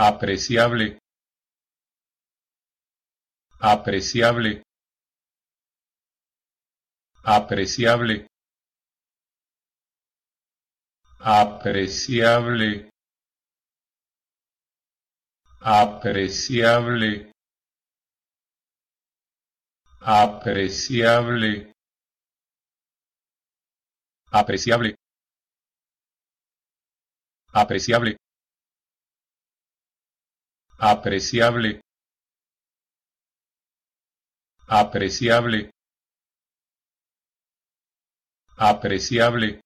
apreciable apreciable apreciable apreciable apreciable apreciable apreciable apreciable apreciable apreciable apreciable